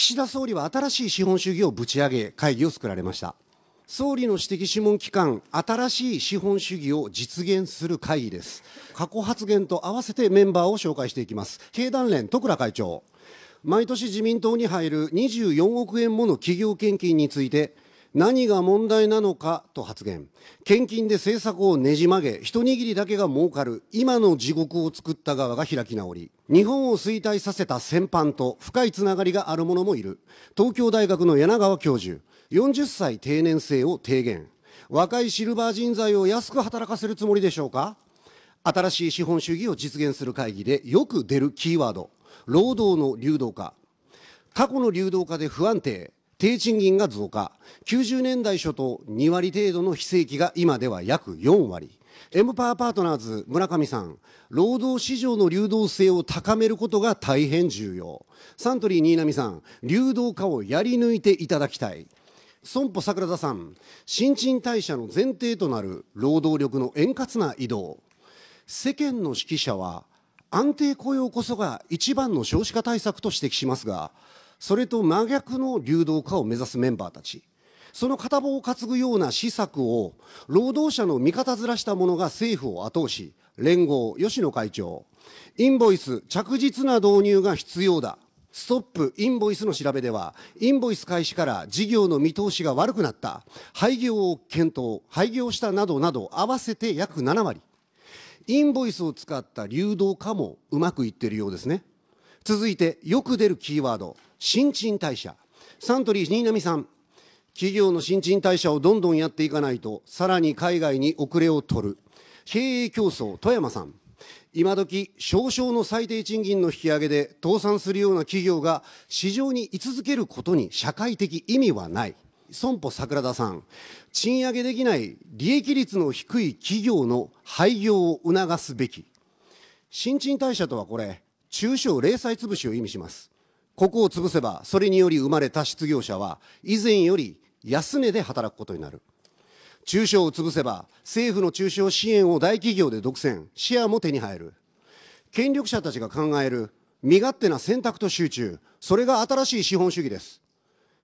岸田総理は新しい資本主義をぶち上げ、会議を作られました。総理の指摘諮問機関、新しい資本主義を実現する会議です。過去発言と合わせてメンバーを紹介していきます。経団連、徳倉会長。毎年自民党に入る24億円もの企業献金について、何が問題なのかと発言献金で政策をねじ曲げ一握りだけが儲かる今の地獄を作った側が開き直り日本を衰退させた戦犯と深いつながりがある者もいる東京大学の柳川教授40歳定年制を提言若いシルバー人材を安く働かせるつもりでしょうか新しい資本主義を実現する会議でよく出るキーワード労働の流動化過去の流動化で不安定低賃金が増加、90年代初頭2割程度の非正規が今では約4割。エムパワーパートナーズ村上さん、労働市場の流動性を高めることが大変重要。サントリー新浪さん、流動化をやり抜いていただきたい。損保桜田さん、新陳代謝の前提となる労働力の円滑な移動。世間の指揮者は安定雇用こそが一番の少子化対策と指摘しますが、それと真逆の流動化を目指すメンバーたちその片棒を担ぐような施策を労働者の味方ずらした者が政府を後押し連合吉野会長インボイス着実な導入が必要だストップインボイスの調べでは、インボイス開始から事業の見通しが悪くなった、廃業を検討、廃業したなどなど合わせて約7割。インボイスを使った流動化もうまくいっているようですね。続いて、よく出るキーワード、新陳代謝、サントリー新浪さん、企業の新陳代謝をどんどんやっていかないと、さらに海外に遅れを取る。経営競争、富山さん。今時少々の最低賃金の引き上げで倒産するような企業が市場に居続けることに社会的意味はない。損保桜田さん、賃上げできない利益率の低い企業の廃業を促すべき。新陳代謝とはこれ、中小零細潰しを意味します。ここを潰せば、それにより生まれた失業者は、以前より安値で働くことになる。中小を潰せば、政府の中小支援を大企業で独占、シェアも手に入る。権力者たちが考える身勝手な選択と集中、それが新しい資本主義です。